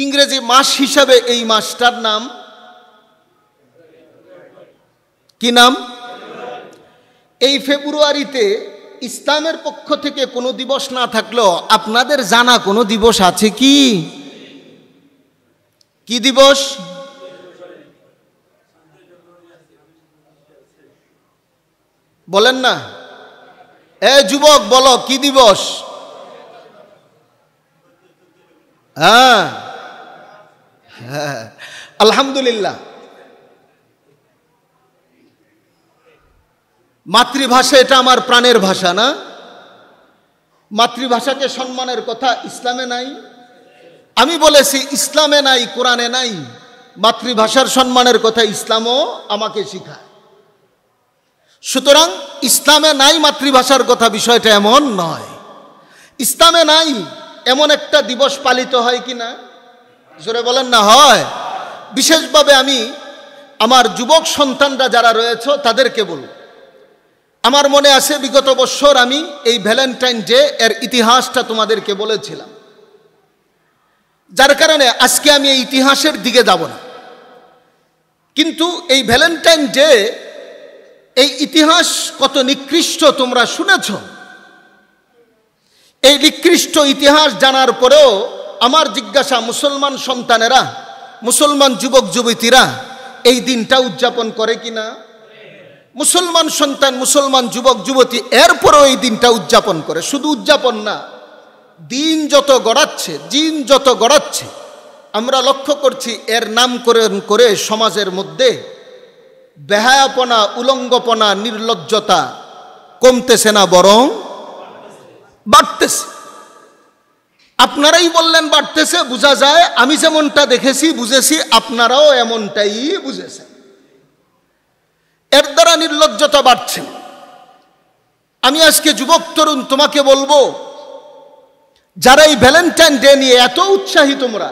ইংরেজি মাস হিসাবে এই মাসটার নাম কি নাম এই ফেব্রুয়ারিতে ইসলামের পক্ষ থেকে কোনো দিবস না থাকলেও আপনাদের জানা কোনো দিবস আছে কি কি দিবস বলেন না এ যুবক বলো কি দিবস হ্যাঁ হ্যাঁ আলহামদুলিল্লাহ মাতৃভাষা এটা আমার প্রাণের ভাষা না মাতৃভাষাকে সম্মানের কথা ইসলামে নাই আমি বলেছি ইসলামে নাই কোরআনে নাই মাতৃভাষার সম্মানের কথা ইসলামও আমাকে শিখায় সুতরাং ইসলামে নাই মাতৃভাষার কথা বিষয়টা এমন নয় ইসলামে নাই এমন একটা দিবস পালিত হয় কি না জোরে বলেন না হয় বিশেষভাবে আমি আমার যুবক সন্তানরা যারা রয়েছে তাদেরকে বলব আমার মনে আছে বিগত বছর আমি এই ভ্যালেন্টাইন ডে এর ইতিহাসটা তোমাদেরকে বলেছিলাম যার কারণে আজকে আমি এই ইতিহাসের দিকে যাব না কিন্তু এই ভ্যালেন্টাইন ডে এই ইতিহাস কত নিকৃষ্ট তোমরা শুনেছ এই নিকৃষ্ট ইতিহাস জানার পরেও আমার জিজ্ঞাসা মুসলমান সন্তানেরা মুসলমান যুবক যুবতীরা এই দিনটা উদযাপন করে কিনা মুসলমান সন্তান মুসলমান যুবক যুবতী এরপরও এই দিনটা উদযাপন করে শুধু উদযাপন না দিন যত গড়াচ্ছে দিন যত গড়াচ্ছে আমরা লক্ষ্য করছি এর নামকরণ করে সমাজের মধ্যে বেহায়াপনা উলঙ্গপনা নির্লজ্জতা কমতেছে না বরং বাড়তেছে আপনারাই বললেন বাড়তেছে বোঝা যায় আমি যেমনটা দেখেছি বুঝেছি আপনারাও এমনটাই বুঝেছেন এর দ্বারা নির্লজ্জতা বাড়ছে আমি আজকে যুবক তরুণ তোমাকে বলবো যারা এই ভ্যালেন্টাইন ডে নিয়ে এত উৎসাহী তোমরা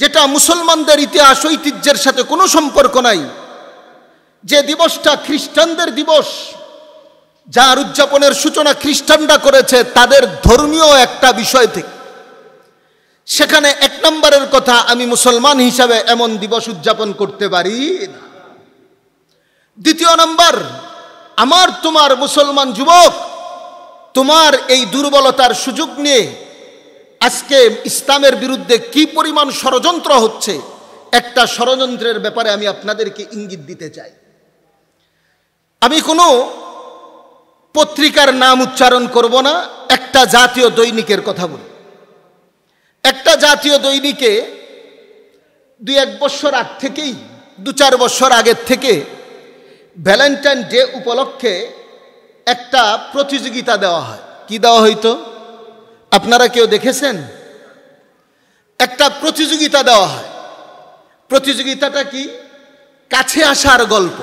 যেটা মুসলমানদের ইতিহাস ঐতিহ্যের সাথে কোনো সম্পর্ক নাই যে দিবসটা খ্রিস্টানদের দিবস যার উদযাপনের সূচনা খ্রিস্টানরা করেছে তাদের ধর্মীয় একটা বিষয় থেকে সেখানে এক নম্বরের কথা আমি মুসলমান হিসাবে এমন দিবস উদযাপন করতে পারি না দ্বিতীয় নম্বর আমার তোমার মুসলমান যুবক তোমার এই দুর্বলতার সুযোগ নিয়ে আজকে ইসলামের বিরুদ্ধে কি পরিমাণ ষড়যন্ত্র হচ্ছে একটা ষড়যন্ত্রের ব্যাপারে আমি আপনাদেরকে ইঙ্গিত দিতে চাই আমি কোনো পত্রিকার নাম উচ্চারণ করব না একটা জাতীয় দৈনিকের কথা বলি একটা জাতীয় দৈনিকে দুই এক বছর আগ থেকেই দু চার বছর আগের থেকে ভ্যালেন্টাইন ডে উপলক্ষে একটা প্রতিযোগিতা দেওয়া হয় কি দেওয়া হইতো আপনারা কেউ দেখেছেন একটা প্রতিযোগিতা দেওয়া হয় প্রতিযোগিতাটা কি কাছে আসার গল্প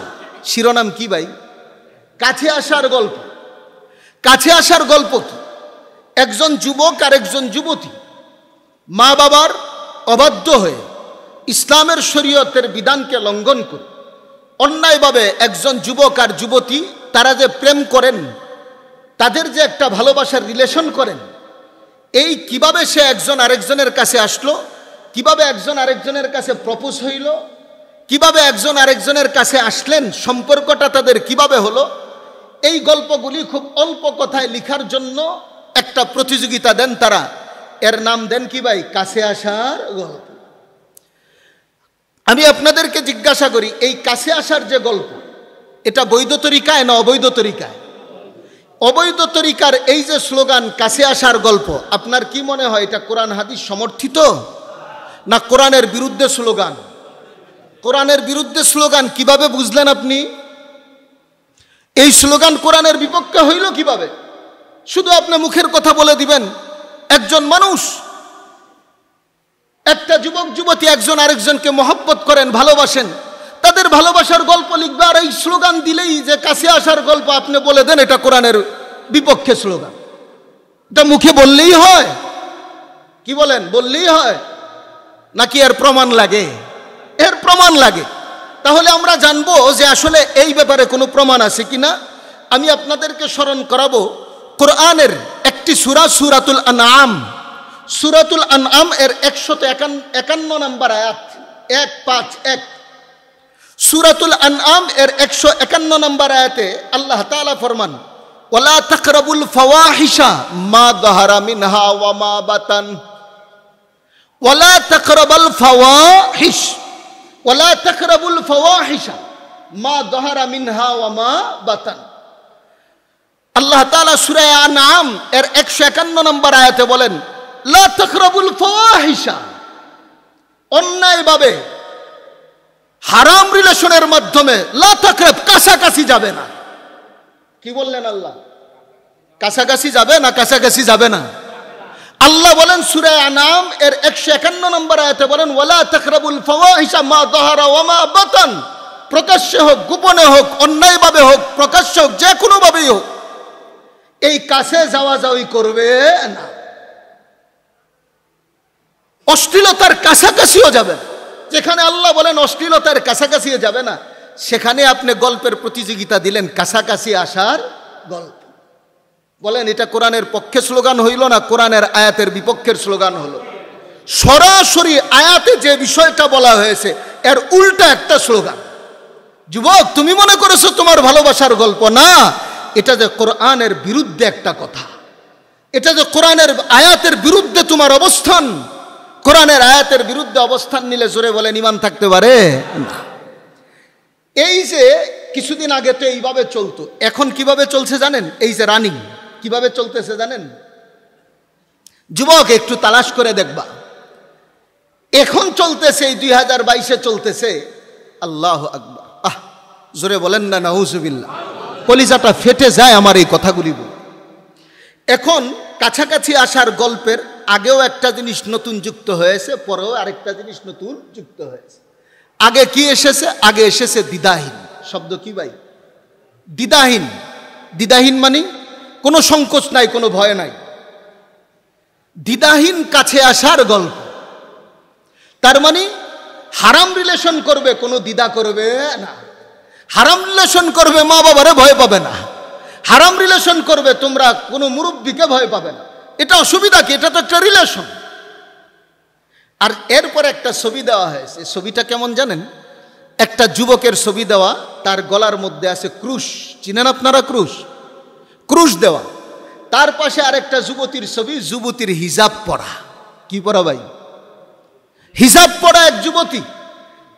শিরোনাম কি ভাই কাছে আসার গল্প কাছে আসার গল্প কি একজন যুবক আর একজন যুবতী মা বাবার অবাধ্য হয়ে ইসলামের শরীয়তের বিধানকে লঙ্ঘন করে অন্যায়ভাবে একজন যুবক আর যুবতী তারা যে প্রেম করেন তাদের যে একটা ভালোবাসার রিলেশন করেন এই কিভাবে সে একজন আরেকজনের কাছে আসলো কিভাবে একজন আরেকজনের কাছে প্রপোজ হইল কিভাবে একজন আরেকজনের কাছে আসলেন সম্পর্কটা তাদের কিভাবে হলো এই গল্পগুলি খুব অল্প কথায় লিখার জন্য একটা প্রতিযোগিতা দেন তারা এর নাম দেন কি ভাই কাছে আসার গল্প আমি আপনাদেরকে জিজ্ঞাসা করি এই কাছে আসার যে গল্প এটা বৈধ তরিকায় না অবৈধ তরিকায় অবৈধ তরিকার এই যে স্লোগান কাছে আসার গল্প আপনার কি মনে হয় এটা কোরআন হাদিস সমর্থিত না কোরআনের বিরুদ্ধে স্লোগান কোরআনের বিরুদ্ধে স্লোগান কিভাবে বুঝলেন আপনি এই স্লোগান কোরআনের বিপক্ষে হইল কিভাবে শুধু আপনি মুখের কথা বলে দিবেন একজন মানুষ একটা যুবক যুবতী একজন আরেকজনকে মহব্বত করেন ভালোবাসেন তাদের ভালোবাসার গল্প লিখবে আর এই স্লোগান দিলেই যে কাছে আসার গল্প আপনি বলে দেন এটা কোরআনের বিপক্ষে স্লোগান এটা মুখে বললেই হয় কি বলেন বললেই হয় নাকি এর প্রমাণ লাগে এর প্রমাণ লাগে তাহলে আমরা জানবো যে আসলে এই ব্যাপারে কোনো প্রমাণ আছে কি না আমি আপনাদেরকে স্মরণ করাবো কোরআনের একটি সুরা সুরাতুল আনাম সুরাতুল আনাম এর একশত একান্ন নাম্বার আয়াত এক পাঁচ এক সুরাতুল আনাম এর একশো একান্ন নাম্বার আয়াতে আল্লাহ তালা ফরমান ওলা তকরবুল ফওয়াহিসা মা দহারা মিনহা ওয়া মা বাতান ওলা তকরবুল ফওয়াহিস ওলা তকরাবুল ফওয়াহিসা মা দহারা মিনহা ওয়া মা বাতান আল্লাহ তাআলা সূরা আনাম এর 151 নম্বর আয়াতে বলেন লা তকরাবুল ফওয়াহিসা অন্যায়ভাবে হারাম রিলেশনের মাধ্যমে লা তাকরাব কাছাকাছি যাবে না কি বললেন আল্লাহ কাছাকাছি যাবে না কাছাকাছি যাবে না আল্লাহ বলেন সুরায় আনাম এর একশো একান্ন নম্বর আয়তে বলেন ওলা তখরাবুল ফওয়াহিসা মা দহারা ওয়ামা বাতান প্রকাশ্যে হোক গোপনে হোক অন্যায়ভাবে হোক প্রকাশ্যে হোক যে কোনোভাবেই হোক এই কাছে যাওয়া যাওয়ি করবে না অশ্লীলতার কাছাকাছিও যাবে যেখানে আল্লাহ বলেন অশ্লীলতার কাছাকাছিও যাবে না সেখানে আপনি গল্পের প্রতিযোগিতা দিলেন কাছাকাছি আসার গল্প বলেন এটা কোরআনের পক্ষে স্লোগান হইল না কোরআনের আয়াতের বিপক্ষের স্লোগান হলো সরাসরি আয়াতে যে বিষয়টা বলা হয়েছে এর উল্টা একটা স্লোগান যুবক তুমি মনে করেছো তোমার ভালোবাসার গল্প না এটা যে কোরআনের বিরুদ্ধে একটা কথা এটা যে কোরআনের আয়াতের বিরুদ্ধে তোমার অবস্থান কোরআনের আয়াতের বিরুদ্ধে অবস্থান নিলে জোরে বলে নিমান থাকতে পারে এই যে কিছুদিন আগে তো এইভাবে চলতো এখন কিভাবে চলছে জানেন এই যে রানিং কিভাবে চলতেছে জানেন যুবক একটু তালাশ করে দেখবা এখন চলতেছে এই দুই হাজার বাইশে চলতেছে আল্লাহ আকবা আহ জোরে বলেন না নাউজুবিল্লা কলিজাটা ফেটে যায় আমার এই কথাগুলি বল এখন কাছাকাছি আসার গল্পের আগেও একটা জিনিস নতুন যুক্ত হয়েছে পরেও আরেকটা জিনিস নতুন যুক্ত হয়েছে আগে কি এসেছে আগে এসেছে দ্বিধাহীন শব্দ কি ভাই দ্বিধাহীন দ্বিধাহীন মানে কোনো সংকোচ নাই কোনো ভয় নাই দ্বিধাহীন কাছে আসার গল্প তার মানে হারাম রিলেশন করবে কোনো দ্বিধা করবে না হারাম রিলেশন করবে মা বাবারে ভয় পাবে না হারাম রিলেশন করবে তোমরা কোনো মুরব্বীকে ভয় পাবে না এটা অসুবিধা কি এটা তো একটা রিলেশন আর এরপর একটা ছবি দেওয়া হয়েছে ছবিটা কেমন জানেন একটা যুবকের ছবি দেওয়া তার গলার মধ্যে আছে ক্রুশ চিনেন আপনারা ক্রুশ ক্রুশ দেওয়া তার পাশে আরেকটা যুবতীর ছবি যুবতীর হিজাব পড়া কি পড়া ভাই হিজাব পড়া এক যুবতী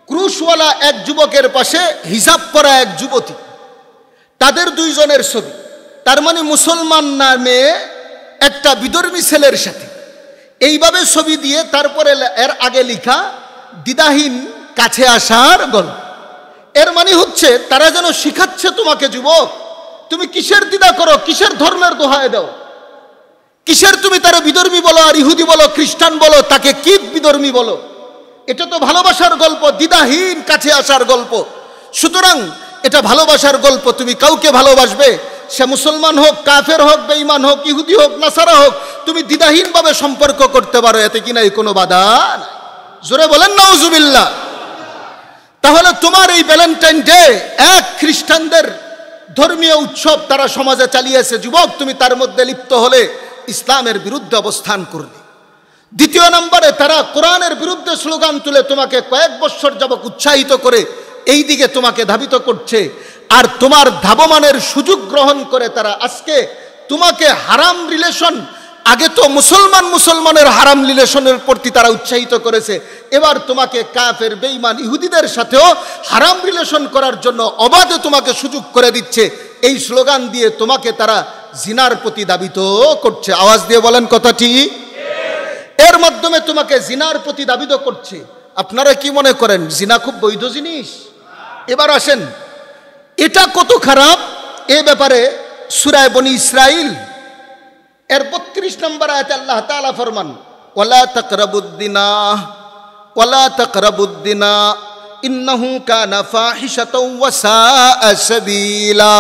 ক্রুশওয়ালা এক যুবকের পাশে হিজাব পড়া এক যুবতী তাদের দুইজনের ছবি তার মানে মুসলমান নামে একটা বিদর্মী ছেলের সাথে এইভাবে ছবি দিয়ে তারপরে এর আগে লিখা দিদাহীন কাছে আসার গল্প এর মানে হচ্ছে তারা যেন শিখাচ্ছে তোমাকে যুবক তুমি কিসের দ্বিধা করো কিসের ধর্মের দোহায় দাও কিসের তুমি তার বিধর্মী বলো আর ইহুদি বলো খ্রিস্টান বলো তাকে কি বিধর্মী বলো এটা তো ভালোবাসার গল্প দ্বিধাহীন কাছে আসার গল্প সুতরাং এটা ভালোবাসার গল্প তুমি কাউকে ভালোবাসবে সে মুসলমান হোক কাফের হোক বেঈমান হোক ইহুদি হোক নাসারা হোক তুমি দ্বিধাহীনভাবে সম্পর্ক করতে পারো এতে কি নাই কোনো বাধা জোরে বলেন না উজুবিল্লা তাহলে তোমার এই ভ্যালেন্টাইন ডে এক খ্রিস্টানদের ধর্মীয় উৎসব তারা সমাজে চালিয়েছে যুবক তুমি তার মধ্যে লিপ্ত হলে ইসলামের বিরুদ্ধে অবস্থান করবে দ্বিতীয় নম্বরে তারা কোরআনের বিরুদ্ধে স্লোগান তুলে তোমাকে কয়েক বছর যাবক উৎসাহিত করে এই দিকে তোমাকে ধাবিত করছে আর তোমার ধাবমানের সুযোগ গ্রহণ করে তারা আজকে তোমাকে হারাম রিলেশন আগে তো মুসলমান মুসলমানের হারাম রিলেশনের প্রতি তারা উৎসাহিত করেছে এবার তোমাকে কাফের বেইমান ইহুদিদের সাথেও হারাম রিলেশন করার জন্য অবাধে তোমাকে সুযোগ করে দিচ্ছে এই স্লোগান দিয়ে তোমাকে তারা জিনার প্রতি দাবিত করছে আওয়াজ দিয়ে বলেন কথাটি এর মাধ্যমে তোমাকে জিনার প্রতি দাবিত করছে আপনারা কি মনে করেন জিনা খুব বৈধ জিনিস এবার আসেন এটা কত খারাপ এ ব্যাপারে সুরায় বনি ইসরাইল এর বত্রিশ নম্বর আয়তে আল্লাহ তালা ফরমান ওলা তকরবুদ্দিনা ওলা তকরবুদ্দিনা ইন্নহু কানা ফাহিশাত সাবিলা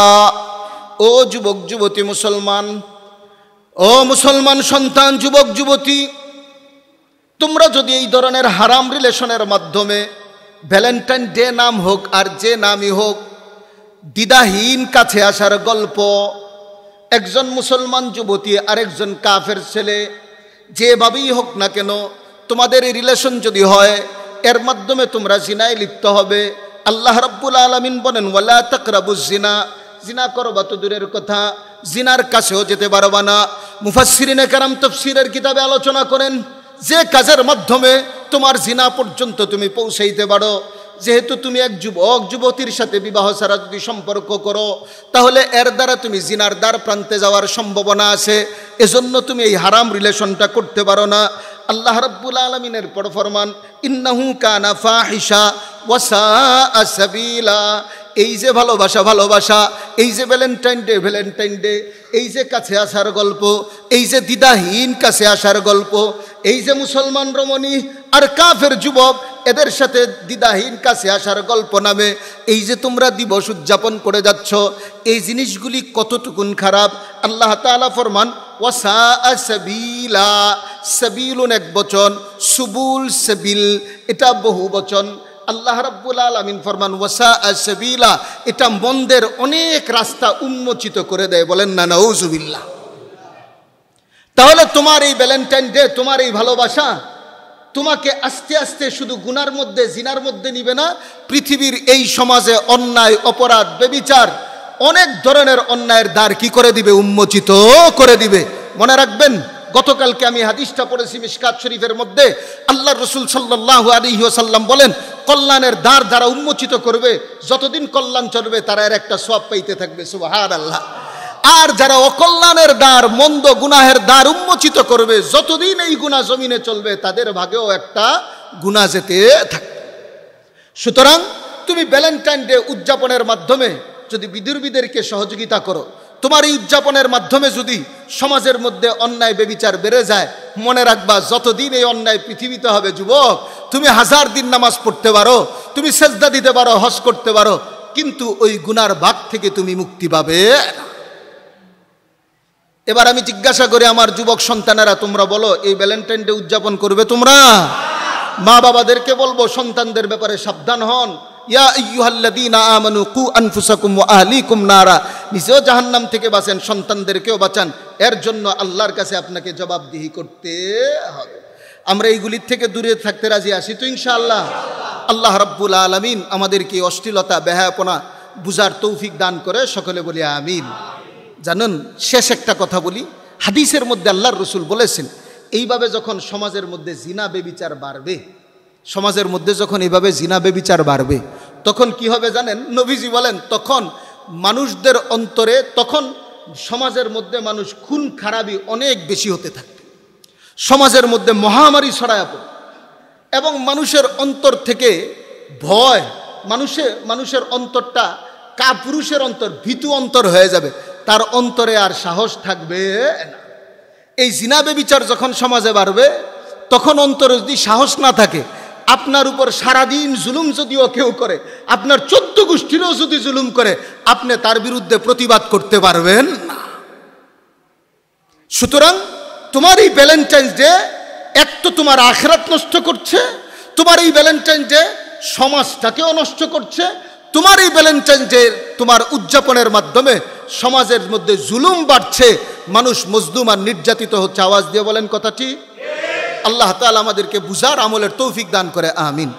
ও যুবক যুবতী মুসলমান ও মুসলমান সন্তান যুবক যুবতী তোমরা যদি এই ধরনের হারাম রিলেশনের মাধ্যমে ভ্যালেন্টাইন ডে নাম হোক আর যে নামই হোক দ্বিধাহীন কাছে আসার গল্প একজন মুসলমান যুবতী আরেকজন কাফের ছেলে যেভাবেই হোক না কেন তোমাদের এই রিলেশন যদি হয় এর মাধ্যমে তোমরা জিনায় লিপ্ত হবে আল্লাহ রব্বুল আলমিন বলেন ওয়ালা তাকরাবু জিনা জিনা করবা তো দূরের কথা জিনার কাছেও যেতে পারবা না মুফাসিরিনে কারাম তফসিরের কিতাবে আলোচনা করেন যে কাজের মাধ্যমে তোমার জিনা পর্যন্ত তুমি পৌঁছাইতে পারো যেহেতু তুমি এক যুবক যুবতীর সাথে বিবাহ ছাড়া যদি সম্পর্ক করো তাহলে এর দ্বারা তুমি জিনার দ্বার প্রান্তে যাওয়ার সম্ভাবনা আছে এজন্য তুমি এই হারাম রিলেশনটা করতে পারো না আল্লাহ রব্বুল আলমিনের পরফরমান ইন্নাহু কানা ফাহিসা ওয়াসা আসাবিলা এই যে ভালোবাসা ভালোবাসা এই যে ভ্যালেন্টাইন ডে ভ্যালেন্টাইন ডে এই যে কাছে আসার গল্প এই যে দ্বিধাহীন কাছে আসার গল্প এই যে মুসলমান রমণী আর কাফের যুবক এদের সাথে দ্বিধাহীন কাছে আসার গল্প নামে এই যে তোমরা দিবস উদযাপন করে যাচ্ছ এই জিনিসগুলি কতটুকুন খারাপ আল্লাহ তালা ফরমান ওয়াসা সাবিলা সাবিলুন এক বচন সুবুল সাবিল এটা বহু বচন আল্লাহ রাব্বুল আলমিন ফরমান ওয়াসা সাবিলা এটা মন্দের অনেক রাস্তা উন্মোচিত করে দেয় বলেন না নৌজুবিল্লা তাহলে তোমার এই ভ্যালেন্টাইন ডে তোমার এই ভালোবাসা তোমাকে আস্তে আস্তে শুধু গুনার মধ্যে জিনার মধ্যে নিবে না পৃথিবীর এই সমাজে অন্যায় অপরাধ বেবিচার অনেক ধরনের অন্যায়ের দ্বার কি করে দিবে উন্মোচিত করে দিবে মনে রাখবেন গতকালকে আমি হাদিসটা পড়েছি মিসকাত শরীফের মধ্যে আল্লাহ রসুল সাল্লাহ আলী বলেন কল্যাণের দ্বার যারা উন্মোচিত করবে যতদিন কল্যাণ চলবে তারা এর একটা সব পাইতে থাকবে সুবাহার আল্লাহ আর যারা অকল্যাণের দ্বার মন্দ গুনাহের দ্বার উন্মোচিত করবে যতদিন এই গুণা জমিনে চলবে তাদের ভাগেও একটা গুণা যেতে থাকবে সুতরাং তুমি ভ্যালেন্টাইন ডে উদযাপনের মাধ্যমে যদি বিদুর্বিদেরকে সহযোগিতা করো তোমার এই উদযাপনের মাধ্যমে যদি সমাজের মধ্যে অন্যায় বেবিচার বেড়ে যায় মনে রাখবা যতদিন এই অন্যায় পৃথিবীতে হবে যুবক তুমি হাজার দিন নামাজ পড়তে পারো তুমি সেজদা দিতে পারো হস করতে পারো কিন্তু ওই গুনার ভাগ থেকে তুমি মুক্তি পাবে এবার আমি জিজ্ঞাসা করে আমার যুবক সন্তানেরা তোমরা বলো এই ভ্যালেন্টাইন ডে উদযাপন করবে তোমরা মা বাবাদেরকে বলবো সন্তানদের ব্যাপারে সাবধান হন ইয়া কু নারা নিজেও জাহান্নাম থেকে বাঁচেন সন্তানদেরকেও বাঁচান এর জন্য আল্লাহর কাছে আপনাকে জবাবদিহি করতে হবে আমরা এইগুলির থেকে দূরে থাকতে রাজি আসি তো ইনশাআল্লাহ আল্লাহ রব্বুল আলমিন আমাদেরকে অশ্লীলতা ব্যাহাপনা বুজার তৌফিক দান করে সকলে বলি আমিন জানেন শেষ একটা কথা বলি হাদিসের মধ্যে আল্লাহর রসুল বলেছেন এইভাবে যখন সমাজের মধ্যে জিনা বেবিচার বাড়বে সমাজের মধ্যে যখন এইভাবে জিনা বেবিচার বাড়বে তখন কি হবে জানেন নবীজি বলেন তখন মানুষদের অন্তরে তখন সমাজের মধ্যে মানুষ খুন খারাপি অনেক বেশি হতে থাকবে সমাজের মধ্যে মহামারী ছড়ায় পড়ে এবং মানুষের অন্তর থেকে ভয় মানুষে মানুষের অন্তরটা কাপুরুষের অন্তর ভীতু অন্তর হয়ে যাবে তার অন্তরে আর সাহস থাকবে না এই জিনাবে বিচার যখন সমাজে বাড়বে তখন অন্তরে যদি সাহস না থাকে আপনার উপর সারাদিন জুলুম যদিও কেউ করে আপনার চোদ্দ গোষ্ঠীরও যদি জুলুম করে আপনি তার বিরুদ্ধে প্রতিবাদ করতে পারবেন না সুতরাং তোমার এই ভ্যালেন্টাইন্স ডে এক তো তোমার আখরাত নষ্ট করছে তোমার এই ভ্যালেন্টাইন্স ডে সমাজটাকেও নষ্ট করছে তোমার এই ভ্যালেন্টাইন্স ডে তোমার উদযাপনের মাধ্যমে সমাজের মধ্যে জুলুম বাড়ছে মানুষ মজলুম আর নির্যাতিত হচ্ছে আওয়াজ দিয়ে বলেন কথাটি আল্লাহ তালা আমাদেরকে বুঝার আমলের তৌফিক দান করে আমিন